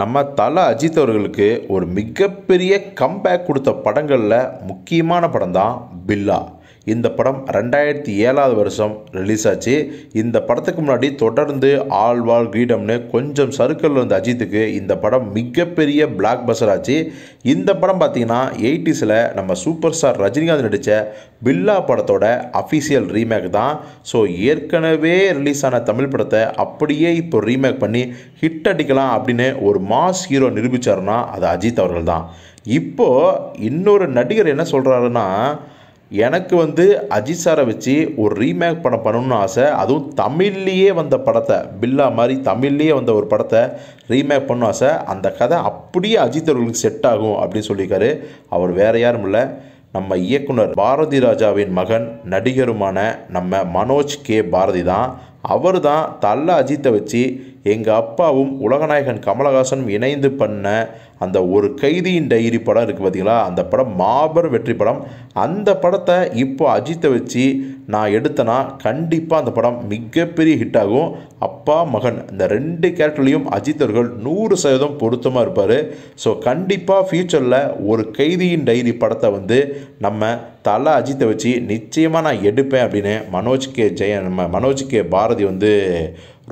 நம்ம தல அஜித் அவர்களுக்கு ஒரு மிகப்பெரிய கம்பேக் கொடுத்த படங்களில் முக்கியமான படம் தான் பில்லா இந்த படம் ரெண்டாயிரத்தி ஏழாவது வருஷம் ரிலீஸ் ஆச்சு இந்த படத்துக்கு முன்னாடி தொடர்ந்து ஆழ்வாள் கிரீடம்னு கொஞ்சம் சருக்கல் இருந்த அஜித்துக்கு இந்த படம் மிகப்பெரிய பிளாக் பஸ்டர் ஆச்சு இந்த படம் பார்த்திங்கன்னா எயிட்டிஸில் நம்ம சூப்பர் ஸ்டார் ரஜினிகாந்த் நடித்த பில்லா படத்தோட அஃபிஷியல் ரீமேக் தான் ஸோ ஏற்கனவே ரிலீஸ் ஆன தமிழ் படத்தை அப்படியே இப்போ ரீமேக் பண்ணி ஹிட் அடிக்கலாம் அப்படின்னு ஒரு மாஸ் ஹீரோ நிரூபித்தாருன்னா அது அஜித் அவர்கள் தான் இப்போது இன்னொரு நடிகர் என்ன சொல்கிறாருன்னா எனக்கு வந்து அஜித் சாரை வச்சு ஒரு ரீமேக் படம் பண்ணணும்னு ஆசை அதுவும் தமிழ்லேயே வந்த படத்தை பில்லா மாதிரி தமிழ்லேயே வந்த ஒரு படத்தை ரீமேக் பண்ணும் ஆசை அந்த கதை அப்படியே அஜித் அவர்களுக்கு செட் ஆகும் அப்படின்னு சொல்லியிருக்காரு அவர் வேறு யாரும் இல்லை நம்ம இயக்குனர் பாரதி ராஜாவின் மகன் நடிகருமான நம்ம மனோஜ் கே பாரதி தான் அவர் தான் தல்ல அஜித்தை வச்சு எங்கள் அப்பாவும் உலகநாயகன் கமலஹாசனும் இணைந்து பண்ண அந்த ஒரு கைதியின் டைரி படம் இருக்குது பார்த்தீங்களா அந்த படம் மாபெரும் வெற்றி படம் அந்த படத்தை இப்போ அஜித்தை வச்சு நான் எடுத்தேன்னா கண்டிப்பாக அந்த படம் மிகப்பெரிய ஹிட் ஆகும் அப்பா மகன் இந்த ரெண்டு கேரக்டர்லேயும் அஜித் அவர்கள் நூறு சதவீதம் பொருத்தமாக இருப்பார் ஸோ கண்டிப்பாக ஃப்யூச்சரில் ஒரு கைதியின் டைரி படத்தை வந்து நம்ம தலை அஜித்தை வச்சு நிச்சயமாக நான் எடுப்பேன் அப்படின்னு மனோஜ் கே ஜெய நம்ம மனோஜ் கே பாரதி வந்து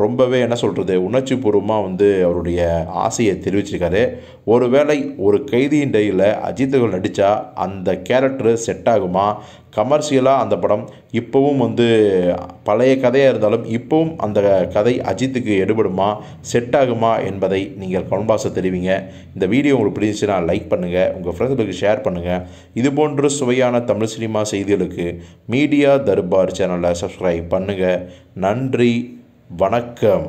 ரொம்பவே என்ன சொல்கிறது உணர்ச்சிபூர்வமாக வந்து அவருடைய ஆசையை தெரிவிச்சிருக்காரு ஒருவேளை ஒரு கைதியின் டையில் அஜித்துகள் நடித்தா அந்த கேரக்டர் செட் ஆகுமா கமர்ஷியலாக அந்த படம் இப்போவும் வந்து பழைய கதையாக இருந்தாலும் இப்போவும் அந்த கதை அஜித்துக்கு எடுபடுமா செட் ஆகுமா என்பதை நீங்கள் கமெண்ட் தெரிவிங்க இந்த வீடியோ உங்களுக்கு பிடிச்சிச்சுன்னா லைக் பண்ணுங்கள் உங்கள் ஃப்ரெண்ட்ஸுக்கு ஷேர் பண்ணுங்கள் இது போன்ற சுவையான தமிழ் சினிமா செய்திகளுக்கு மீடியா தர்பார் சேனலை சப்ஸ்கிரைப் பண்ணுங்கள் நன்றி வணக்கம்